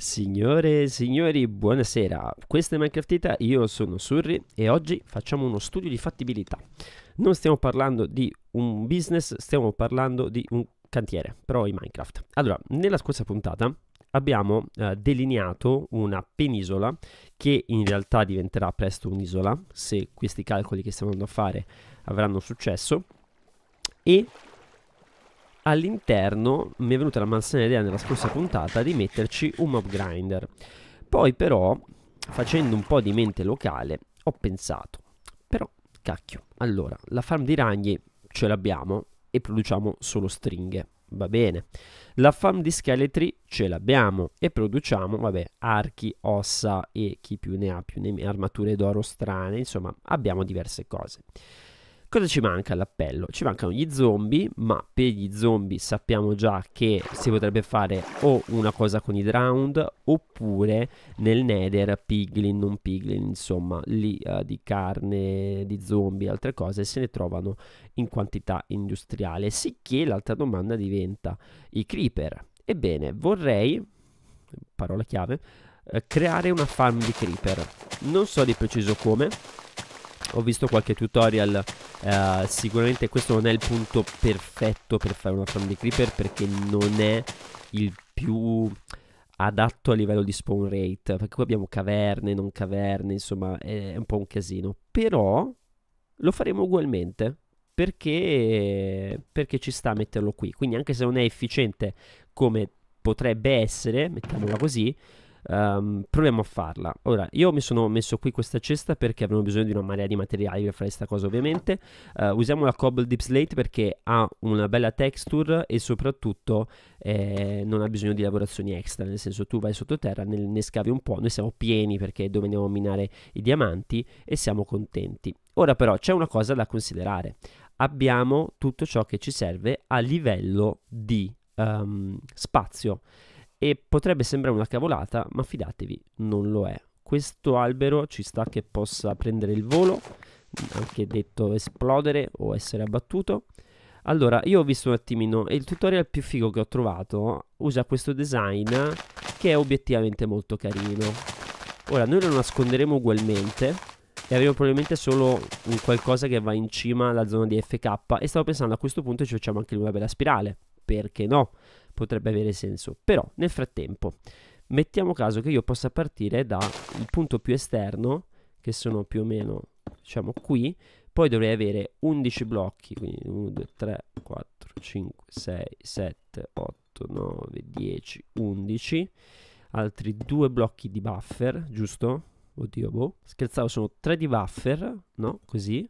Signore e signori, buonasera. Questo è Minecraftita, io sono Surri e oggi facciamo uno studio di fattibilità. Non stiamo parlando di un business, stiamo parlando di un cantiere, però in Minecraft. Allora, nella scorsa puntata abbiamo eh, delineato una penisola che in realtà diventerà presto un'isola, se questi calcoli che stiamo andando a fare avranno successo e all'interno mi è venuta la malsana idea nella scorsa puntata di metterci un mob grinder. Poi però, facendo un po' di mente locale, ho pensato, però cacchio, allora, la farm di ragni ce l'abbiamo e produciamo solo stringhe. Va bene. La farm di scheletri ce l'abbiamo e produciamo, vabbè, archi, ossa e chi più ne ha più ne ha, armature d'oro strane, insomma, abbiamo diverse cose. Cosa ci manca all'appello? Ci mancano gli zombie, ma per gli zombie sappiamo già che si potrebbe fare o una cosa con i drowned oppure nel nether piglin, non piglin, insomma, lì uh, di carne, di zombie, altre cose se ne trovano in quantità industriale. Sicché l'altra domanda diventa i creeper. Ebbene, vorrei, parola chiave, uh, creare una farm di creeper. Non so di preciso come, ho visto qualche tutorial eh, sicuramente questo non è il punto perfetto per fare una farm di creeper perché non è il più adatto a livello di spawn rate perché qui abbiamo caverne, non caverne, insomma è un po' un casino. Però lo faremo ugualmente perché, perché ci sta a metterlo qui. Quindi anche se non è efficiente come potrebbe essere, mettiamola così, Um, proviamo a farla. Ora, io mi sono messo qui questa cesta perché abbiamo bisogno di una marea di materiali per fare questa cosa, ovviamente. Uh, usiamo la Cobble Deep Slate perché ha una bella texture e soprattutto eh, non ha bisogno di lavorazioni extra. Nel senso, tu vai sottoterra, ne, ne scavi un po'. Noi siamo pieni perché dove andiamo a minare i diamanti e siamo contenti. Ora, però, c'è una cosa da considerare. Abbiamo tutto ciò che ci serve a livello di um, spazio. E potrebbe sembrare una cavolata, ma fidatevi, non lo è. Questo albero ci sta che possa prendere il volo, anche detto esplodere o essere abbattuto. Allora, io ho visto un attimino, il tutorial più figo che ho trovato usa questo design che è obiettivamente molto carino. Ora, noi lo nasconderemo ugualmente e avremo probabilmente solo un qualcosa che va in cima alla zona di FK e stavo pensando a questo punto ci facciamo anche una bella spirale perché no? Potrebbe avere senso. Però nel frattempo, mettiamo caso che io possa partire dal punto più esterno, che sono più o meno, diciamo, qui, poi dovrei avere 11 blocchi, quindi 1, 2, 3, 4, 5, 6, 7, 8, 9, 10, 11, altri due blocchi di buffer, giusto? Oddio, boh. Scherzavo, sono tre di buffer, no? Così.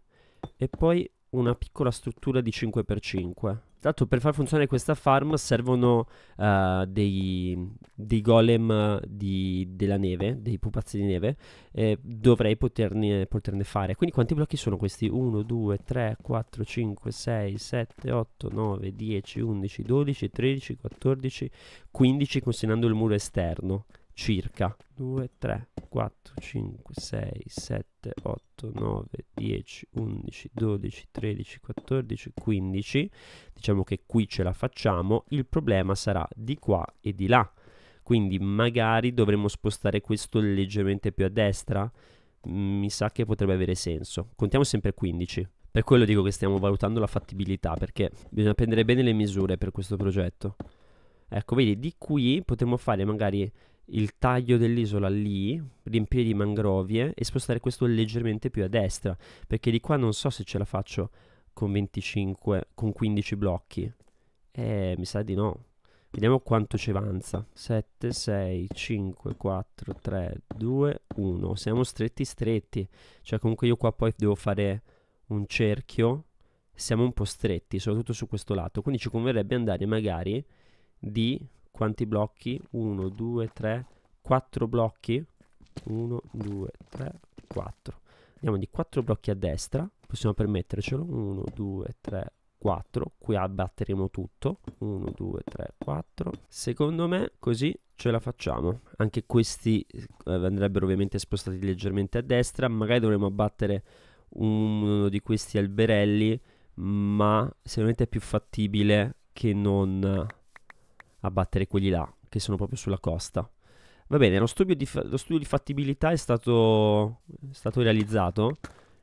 E poi una piccola struttura di 5x5. Tanto esatto, per far funzionare questa farm servono uh, dei, dei, golem di, della neve, dei pupazzi di neve. e dovrei poterne, poterne, fare. Quindi quanti blocchi sono questi? 1, 2, 3, 4, 5, 6, 7, 8, 9, 10, 11, 12, 13, 14, 15 considerando il muro esterno circa 2, 3, 4, 5, 6, 7, 8, 9, 10, 11, 12, 13, 14, 15. Diciamo che qui ce la facciamo, il problema sarà di qua e di là. Quindi magari dovremmo spostare questo leggermente più a destra. Mi sa che potrebbe avere senso. Contiamo sempre 15. Per quello dico che stiamo valutando la fattibilità, perché bisogna prendere bene le misure per questo progetto. Ecco, vedi, di qui potremmo fare magari il taglio dell'isola lì, riempire di mangrovie e spostare questo leggermente più a destra, perché di qua non so se ce la faccio con 25, con 15 blocchi. Eh, mi sa di no. Vediamo quanto ci avanza. 7, 6, 5, 4, 3, 2, 1. Siamo stretti stretti. Cioè comunque io qua poi devo fare un cerchio. Siamo un po' stretti, soprattutto su questo lato. Quindi ci converrebbe andare magari di quanti blocchi? 1, 2, 3, 4 blocchi. 1, 2, 3, 4. Andiamo di 4 blocchi a destra. Possiamo permettercelo. 1, 2, 3, 4. Qui abbatteremo tutto. 1, 2, 3, 4. Secondo me così ce la facciamo. Anche questi eh, andrebbero ovviamente spostati leggermente a destra. Magari dovremmo abbattere uno di questi alberelli. Ma sicuramente è più fattibile che non a battere quelli là, che sono proprio sulla costa. Va bene, lo studio di, fa- lo studio di fattibilità è stato, è stato realizzato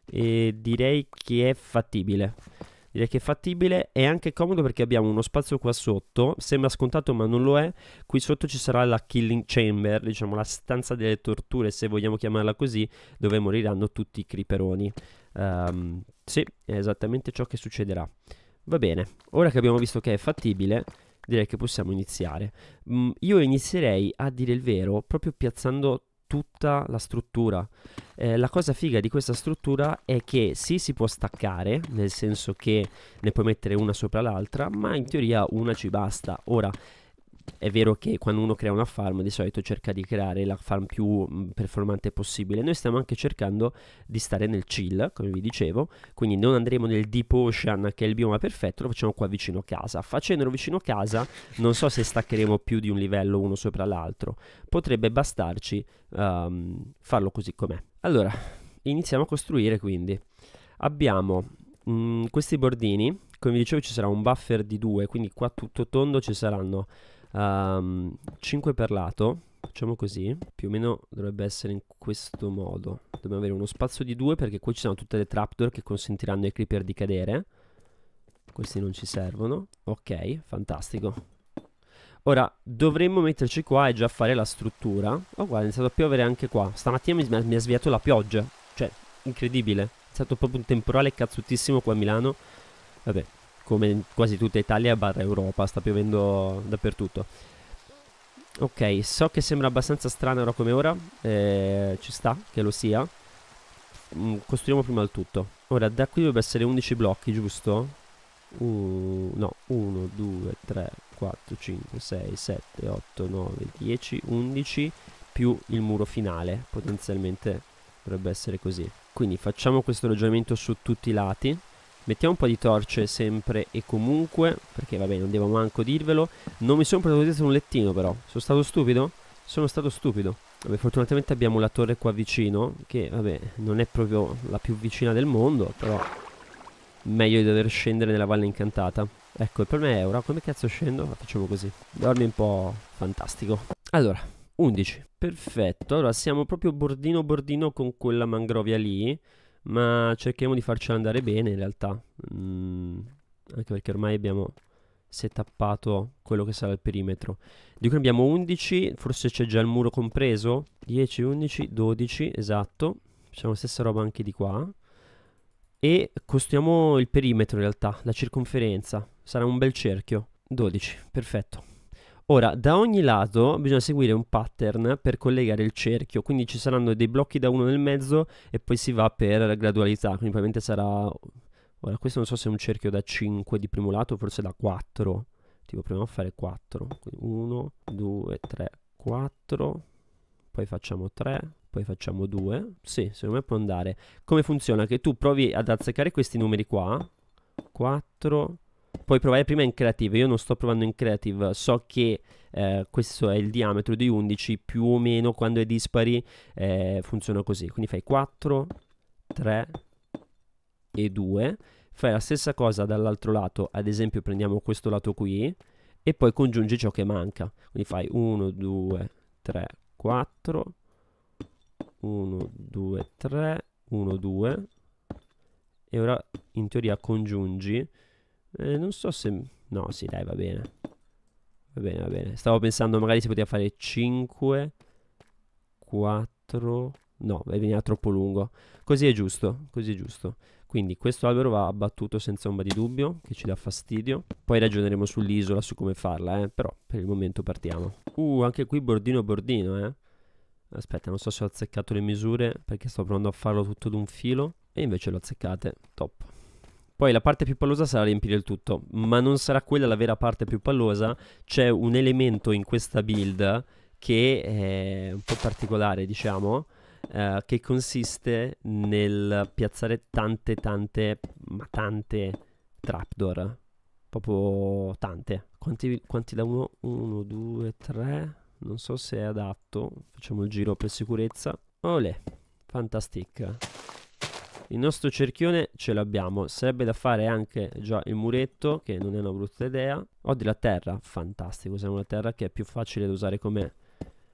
e direi che è fattibile. Direi che è fattibile, è anche comodo perché abbiamo uno spazio qua sotto, sembra scontato ma non lo è, qui sotto ci sarà la killing chamber, diciamo la stanza delle torture se vogliamo chiamarla così, dove moriranno tutti i creeperoni. Um, sì, è esattamente ciò che succederà. Va bene, ora che abbiamo visto che è fattibile, direi che possiamo iniziare. Mm, io inizierei a dire il vero proprio piazzando tutta la struttura. Eh, la cosa figa di questa struttura è che sì, si può staccare, nel senso che ne puoi mettere una sopra l'altra, ma in teoria una ci basta. Ora, è vero che quando uno crea una farm di solito cerca di creare la farm più mm, performante possibile. Noi stiamo anche cercando di stare nel chill, come vi dicevo, quindi non andremo nel deep ocean che è il bioma perfetto, lo facciamo qua vicino a casa. Facendolo vicino a casa non so se staccheremo più di un livello uno sopra l'altro, potrebbe bastarci um, farlo così com'è. Allora, iniziamo a costruire quindi. Abbiamo mh, mm, questi bordini, come vi dicevo ci sarà un buffer di due, quindi qua tutto tondo ci saranno um, ehm, 5 per lato, facciamo così, più o meno dovrebbe essere in questo modo. Dobbiamo avere uno spazio di 2 perché qui ci sono tutte le trapdoor che consentiranno ai creeper di cadere. Questi non ci servono. Ok, fantastico. Ora, dovremmo metterci qua e già fare la struttura. Oh, guarda, è iniziato a piovere anche qua. Stamattina mi, mi ha sviato la pioggia. Cioè, incredibile. È stato proprio un temporale cazzutissimo qua a Milano. Vabbè, come in quasi tutta Italia barra Europa, sta piovendo dappertutto. Ok, so che sembra abbastanza strano ora come ora, eh, ci sta che lo sia. Mm, costruiamo prima il tutto. Ora, da qui dovrebbe essere 11 blocchi, giusto? Uh, no, 1, 2, 3, 4, 5, 6, 7, 8, 9, 10, 11 più il muro finale, potenzialmente dovrebbe essere così. Quindi facciamo questo ragionamento su tutti i lati. Mettiamo un po' di torce sempre e comunque, perché vabbè non devo manco dirvelo. Non mi sono portato un lettino però, sono stato stupido? Sono stato stupido. Vabbè, fortunatamente abbiamo la torre qua vicino, che vabbè non è proprio la più vicina del mondo, però meglio di dover scendere nella valle incantata. Ecco, il problema è ora come cazzo scendo? Facciamo così. Dormi un po' fantastico. Allora, 11. Perfetto, allora siamo proprio bordino bordino con quella mangrovia lì ma cerchiamo di farcela andare bene in realtà. Mm, anche perché ormai abbiamo setappato quello che sarà il perimetro. Di cui abbiamo 11, forse c'è già il muro compreso. 10, 11, 12, esatto. Facciamo la stessa roba anche di qua. E costruiamo il perimetro in realtà, la circonferenza. Sarà un bel cerchio. 12, perfetto. Ora, da ogni lato bisogna seguire un pattern per collegare il cerchio, quindi ci saranno dei blocchi da uno nel mezzo e poi si va per gradualità, quindi probabilmente sarà... Ora, questo non so se è un cerchio da 5 di primo lato, forse da 4. Tipo, proviamo a fare 4. 1, 2, 3, 4. Poi facciamo 3, poi facciamo 2. Sì, secondo me può andare. Come funziona? Che tu provi ad azzeccare questi numeri qua. 4, puoi provare prima in creative. Io non sto provando in creative, so che eh, questo è il diametro di 11, più o meno quando è dispari eh, funziona così. Quindi fai 4, 3 e 2. Fai la stessa cosa dall'altro lato, ad esempio prendiamo questo lato qui e poi congiungi ciò che manca. Quindi fai 1, 2, 3, 4, 1, 2, 3, 1, 2 e ora in teoria congiungi eh, non so se... No, sì, dai, va bene. Va bene, va bene. Stavo pensando magari si poteva fare 5, 4... No, veniva troppo lungo. Così è giusto, così è giusto. Quindi questo albero va abbattuto senza ombra di dubbio, che ci dà fastidio. Poi ragioneremo sull'isola, su come farla, eh? però per il momento partiamo. Uh, anche qui bordino bordino, eh. Aspetta, non so se ho azzeccato le misure, perché sto provando a farlo tutto d'un filo. E invece lo azzeccate, top. Poi la parte più pallosa sarà riempire il tutto, ma non sarà quella la vera parte più pallosa. C'è un elemento in questa build che è un po' particolare, diciamo, eh, che consiste nel piazzare tante, tante, ma tante trapdoor. Proprio tante. Quanti, quanti da uno? Uno, due, tre. Non so se è adatto. Facciamo il giro per sicurezza. Ole, fantastic. Il nostro cerchione ce l'abbiamo, sarebbe da fare anche già il muretto, che non è una brutta idea. Ho della terra, fantastico, usiamo la terra che è più facile da usare come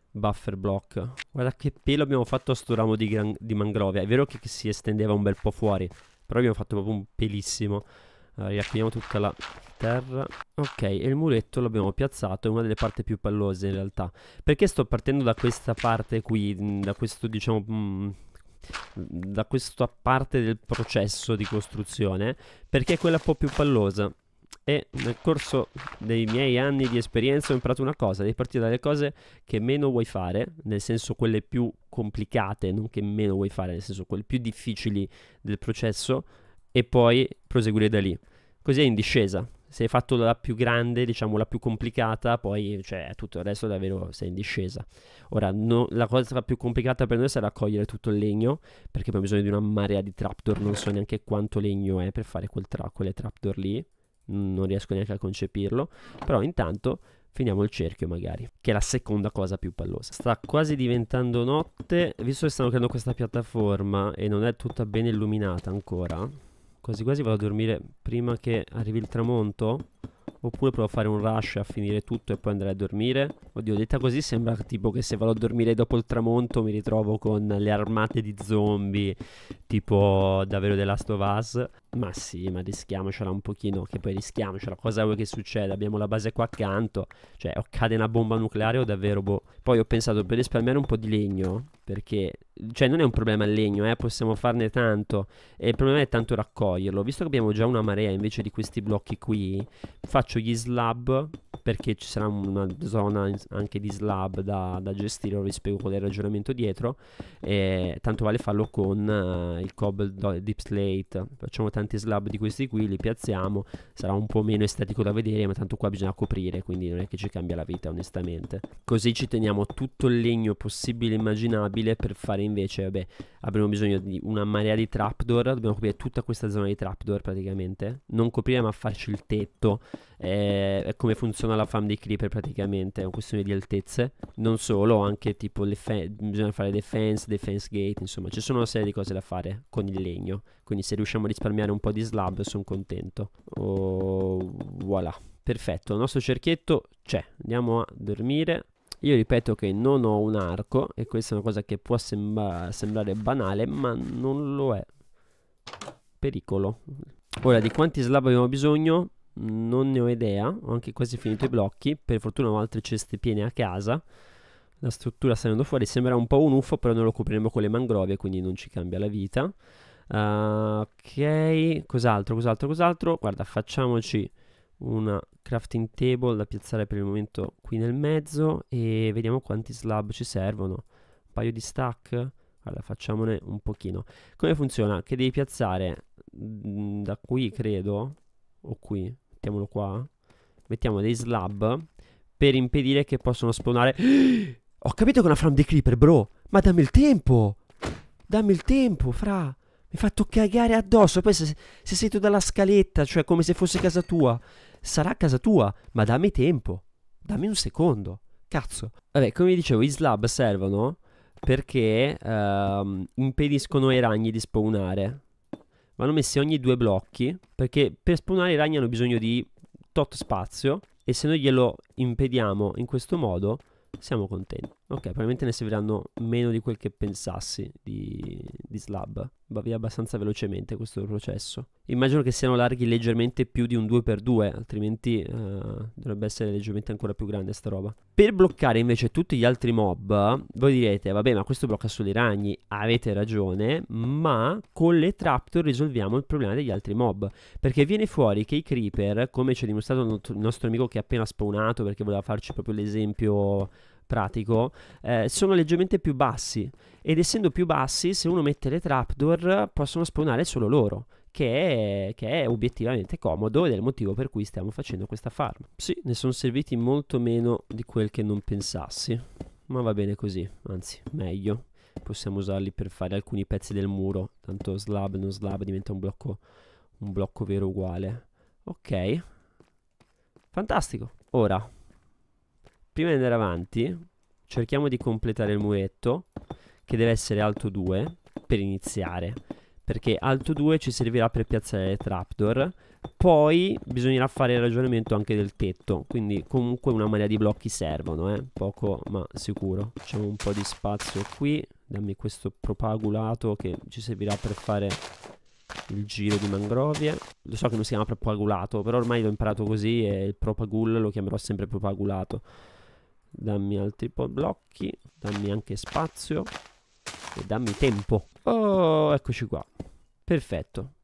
buffer block. Guarda che pelo abbiamo fatto a sto ramo di, gran... di mangrovia, è vero che si estendeva un bel po' fuori, però abbiamo fatto proprio un pelissimo. Allora, riapriamo tutta la terra. Ok, e il muretto l'abbiamo piazzato, è una delle parti più pallose in realtà. Perché sto partendo da questa parte qui, da questo diciamo... Mh, mm, da questa parte del processo di costruzione perché è quella un po' più pallosa e nel corso dei miei anni di esperienza ho imparato una cosa, devi partire dalle cose che meno vuoi fare, nel senso quelle più complicate, non che meno vuoi fare, nel senso quelle più difficili del processo e poi proseguire da lì. Così è in discesa, se hai fatto la più grande, diciamo la più complicata, poi cioè, tutto il resto davvero sei in discesa. Ora, no, la cosa più complicata per noi sarà raccogliere tutto il legno, perché abbiamo bisogno di una marea di trapdoor, non so neanche quanto legno è per fare quel tra- quelle trapdoor lì, non riesco neanche a concepirlo, però intanto finiamo il cerchio magari, che è la seconda cosa più pallosa. Sta quasi diventando notte, visto che stanno creando questa piattaforma e non è tutta ben illuminata ancora Quasi quasi vado a dormire prima che arrivi il tramonto. Oppure provo a fare un rush a finire tutto e poi andare a dormire. Oddio, detta così sembra tipo che se vado a dormire dopo il tramonto mi ritrovo con le armate di zombie, tipo davvero The Last of Us. Ma sì, ma rischiamocela un pochino, che poi rischiamocela. Cosa vuoi che succeda? Abbiamo la base qua accanto. Cioè, o cade una bomba nucleare o davvero boh. Poi ho pensato per risparmiare un po' di legno, perché... Cioè, non è un problema il legno, eh, possiamo farne tanto. E il problema è tanto raccoglierlo. Visto che abbiamo già una marea invece di questi blocchi qui, faccio gli slab, perché ci sarà una zona anche di slab da, da gestire, vi spiego qual è il ragionamento dietro. E tanto vale farlo con uh, il cobble deep slate. Facciamo tanto tanti slab di questi qui, li piazziamo, sarà un po' meno estetico da vedere, ma tanto qua bisogna coprire, quindi non è che ci cambia la vita onestamente. Così ci teniamo tutto il legno possibile e immaginabile per fare invece, vabbè, avremo bisogno di una marea di trapdoor, dobbiamo coprire tutta questa zona di trapdoor praticamente, non coprire ma farci il tetto, eh, è come funziona la farm dei creeper praticamente, è una questione di altezze, non solo, anche tipo le bisogna fare defense, defense gate, insomma ci sono una serie di cose da fare con il legno, quindi se riusciamo a risparmiare un po' di slab sono contento. Oh, voilà, perfetto, il nostro cerchietto c'è. Andiamo a dormire. Io ripeto che non ho un arco e questa è una cosa che può sembra sembrare banale, ma non lo è. Pericolo. Ora, di quanti slab abbiamo bisogno? Non ne ho idea, ho anche quasi finito i blocchi, per fortuna ho altre ceste piene a casa. La struttura sta andando fuori, sembra un po' un uffo, però noi lo copriremo con le mangrovie, quindi non ci cambia la vita. Uh, ok, cos'altro, cos'altro, cos'altro? Guarda, facciamoci una crafting table da piazzare per il momento qui nel mezzo e vediamo quanti slab ci servono. Un paio di stack? Allora, facciamone un pochino. Come funziona? Che devi piazzare mm, da qui, credo, o qui, mettiamolo qua, mettiamo dei slab per impedire che possano spawnare... Ho capito che è una farm di creeper, bro! Ma dammi il tempo! Dammi il tempo, fra! Mi hai fatto cagare addosso. Poi se, se sei tu dalla scaletta, cioè come se fosse casa tua, sarà casa tua, ma dammi tempo. Dammi un secondo. Cazzo. Vabbè, come dicevo, i slab servono perché ehm, impediscono ai ragni di spawnare. Vanno messi ogni due blocchi perché per spawnare i ragni hanno bisogno di tot spazio e se noi glielo impediamo in questo modo siamo contenti. Ok, probabilmente ne serviranno meno di quel che pensassi di, di, slab. Va via abbastanza velocemente questo processo. Immagino che siano larghi leggermente più di un 2x2, altrimenti uh, dovrebbe essere leggermente ancora più grande sta roba. Per bloccare invece tutti gli altri mob, voi direte, vabbè ma questo blocca solo i ragni, avete ragione, ma con le traptor risolviamo il problema degli altri mob. Perché viene fuori che i creeper, come ci ha dimostrato il nostro amico che ha appena spawnato perché voleva farci proprio l'esempio pratico eh, sono leggermente più bassi ed essendo più bassi se uno mette le trapdoor possono spawnare solo loro che è, che è, obiettivamente comodo ed è il motivo per cui stiamo facendo questa farm. Sì, ne sono serviti molto meno di quel che non pensassi, ma va bene così, anzi, meglio. Possiamo usarli per fare alcuni pezzi del muro, tanto slab non slab diventa un blocco, un blocco vero uguale. Ok, fantastico. Ora prima di andare avanti cerchiamo di completare il muretto che deve essere alto 2 per iniziare perché alto 2 ci servirà per piazzare le trapdoor poi bisognerà fare il ragionamento anche del tetto quindi comunque una marea di blocchi servono eh? poco ma sicuro facciamo un po' di spazio qui dammi questo propagulato che ci servirà per fare il giro di mangrovie lo so che non si chiama propagulato però ormai l'ho imparato così e il propagul lo chiamerò sempre propagulato Dammi altri blocchi, dammi anche spazio e dammi tempo. Oh, eccoci qua. Perfetto.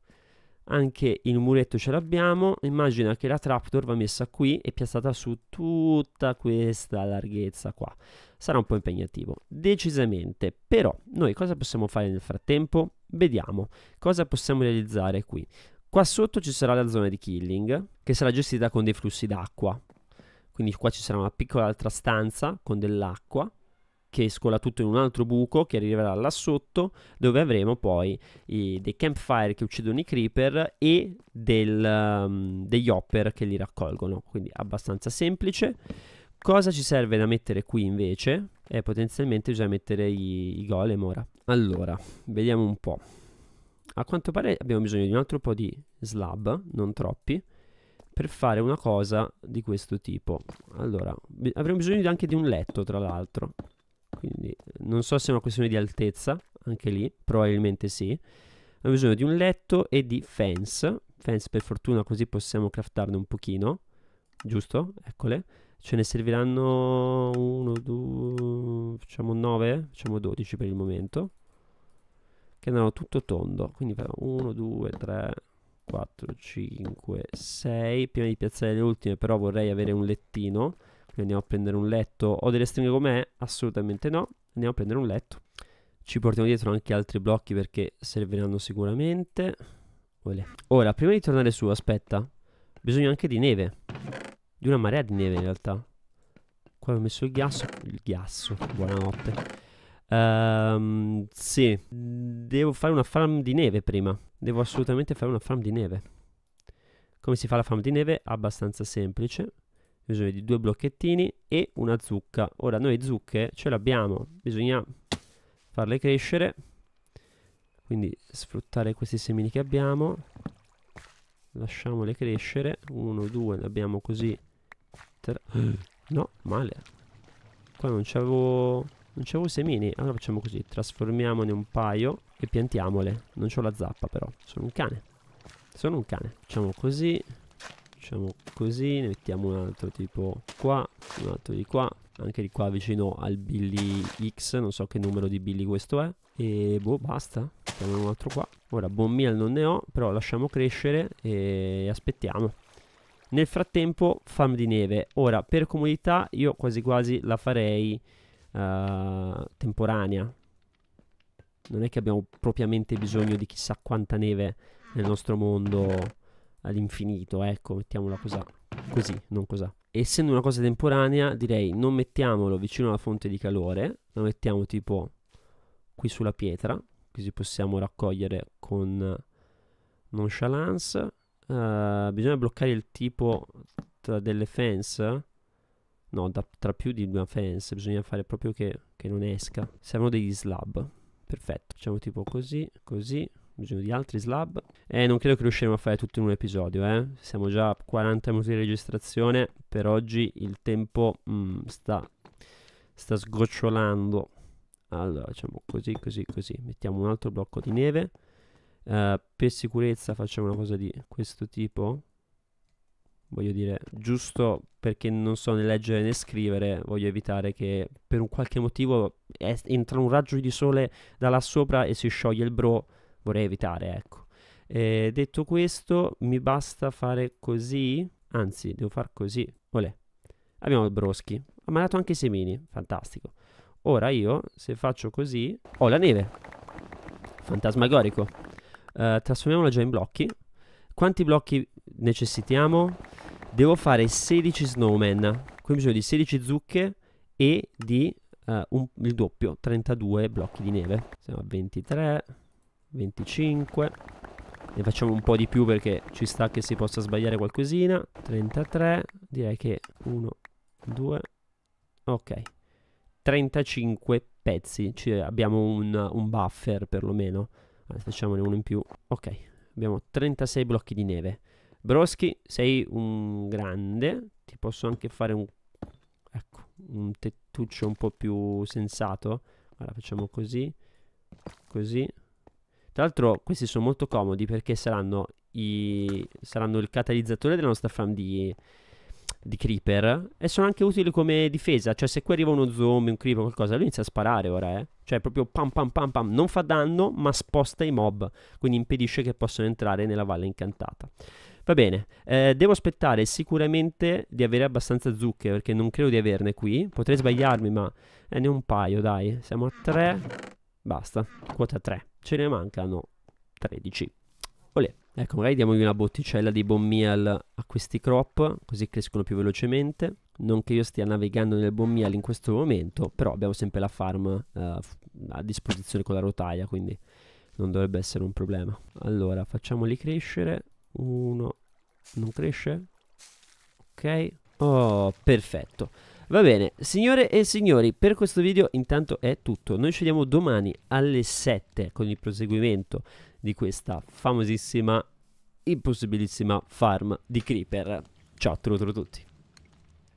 Anche il muretto ce l'abbiamo. Immagina che la trapdoor va messa qui e piazzata su tutta questa larghezza qua. Sarà un po' impegnativo, decisamente. Però noi cosa possiamo fare nel frattempo? Vediamo cosa possiamo realizzare qui. Qua sotto ci sarà la zona di killing che sarà gestita con dei flussi d'acqua. Quindi qua ci sarà una piccola altra stanza con dell'acqua che scola tutto in un altro buco che arriverà là sotto dove avremo poi i, dei campfire che uccidono i creeper e del, um, degli hopper che li raccolgono quindi abbastanza semplice cosa ci serve da mettere qui invece è eh, potenzialmente bisogna mettere i, i golem ora allora vediamo un po' a quanto pare abbiamo bisogno di un altro po' di slab non troppi per fare una cosa di questo tipo. Allora, avremo bisogno anche di un letto, tra l'altro. Quindi non so se è una questione di altezza, anche lì, probabilmente sì. Abbiamo bisogno di un letto e di fence. Fence per fortuna così possiamo craftarne un pochino, giusto? Eccole. Ce ne serviranno 1, 2, facciamo 9, facciamo 12 per il momento. Che andranno tutto tondo, quindi 1, 2, 3, 4, 5, 6. Prima di piazzare le ultime, però vorrei avere un lettino. Quindi andiamo a prendere un letto. Ho delle stringhe con me? Assolutamente no. Andiamo a prendere un letto. Ci portiamo dietro anche altri blocchi perché serviranno sicuramente. Ora, prima di tornare su, aspetta. Bisogna anche di neve. Di una marea di neve in realtà. Qua ho messo il ghiasso Il ghiasso Buonanotte. Um, sì. Devo fare una farm di neve prima. Devo assolutamente fare una farm di neve. Come si fa la farm di neve? Abbastanza semplice. Bisogna di due blocchettini e una zucca. Ora noi zucche ce l'abbiamo, bisogna farle crescere. Quindi sfruttare questi semini che abbiamo. Lasciamole crescere. Uno, due, l'abbiamo così. No, male. Qua non c'avevo non c'avevo semini. Allora facciamo così. Trasformiamone un paio e piantiamole. Non ho la zappa però. Sono un cane. Sono un cane. Facciamo così. Facciamo così. Ne mettiamo un altro tipo qua. Un altro di qua. Anche di qua vicino al Billy X. Non so che numero di Billy questo è. E boh, basta. Mettiamo un altro qua. Ora, buon meal non ne ho. Però lasciamo crescere e aspettiamo. Nel frattempo, farm di neve. Ora, per comodità, io quasi quasi la farei eh, temporanea. Non è che abbiamo propriamente bisogno di chissà quanta neve nel nostro mondo all'infinito, ecco, mettiamola cosa, così, non cos'ha. Essendo una cosa temporanea, direi non mettiamolo vicino alla fonte di calore, lo mettiamo tipo qui sulla pietra, così possiamo raccogliere con nonchalance. Uh, bisogna bloccare il tipo tra delle fence No, da, tra più di una fence bisogna fare proprio che, che non esca. Servono degli slab. Perfetto, facciamo tipo così, così. Bisogno di altri slab. eh, non credo che riusciremo a fare tutto in un episodio, eh. Siamo già a 40 minuti di registrazione. Per oggi il tempo mm, sta, sta sgocciolando. Allora, facciamo così, così, così. Mettiamo un altro blocco di neve. Uh, per sicurezza facciamo una cosa di questo tipo voglio dire, giusto perché non so né leggere né scrivere, voglio evitare che per un qualche motivo es- entra un raggio di sole da là sopra e si scioglie il bro, vorrei evitare, ecco. Eh, detto questo, mi basta fare così, anzi, devo far così, olè. Abbiamo il broschi, ha mandato anche i semini, fantastico. Ora io, se faccio così, ho la neve. Fantasmagorico. Eh, trasformiamola già in blocchi. Quanti blocchi necessitiamo? Devo fare 16 snowman. Quindi bisogno di 16 zucche e di uh, un, il doppio, 32 blocchi di neve. Siamo a 23, 25. Ne facciamo un po' di più perché ci sta che si possa sbagliare qualcosina. 33, direi che 1, 2, ok. 35 pezzi, cioè abbiamo un, un buffer perlomeno. Allora, facciamone uno in più. Ok, abbiamo 36 blocchi di neve. Broschi, sei un grande. Ti posso anche fare un, ecco, un tettuccio un po' più sensato. Allora facciamo così, così. Tra l'altro questi sono molto comodi perché saranno, i, saranno il catalizzatore della nostra farm di, di, creeper e sono anche utili come difesa, cioè se qui arriva uno zombie, un creeper o qualcosa, lui inizia a sparare ora, eh. Cioè proprio pam pam pam pam, non fa danno ma sposta i mob, quindi impedisce che possano entrare nella valle incantata. Va bene, eh, devo aspettare sicuramente di avere abbastanza zucche perché non credo di averne qui. Potrei sbagliarmi ma eh, ne un paio dai. Siamo a 3. Basta, quota 3. Ce ne mancano 13. Olè. Ecco, magari diamogli una botticella di bon meal a questi crop, così crescono più velocemente. Non che io stia navigando nel bon meal in questo momento, però abbiamo sempre la farm eh, a disposizione con la rotaia, quindi non dovrebbe essere un problema. Allora, facciamoli crescere. 1 non cresce ok oh perfetto va bene signore e signori per questo video intanto è tutto noi ci vediamo domani alle 7 con il proseguimento di questa famosissima impossibilissima farm di creeper ciao a tutti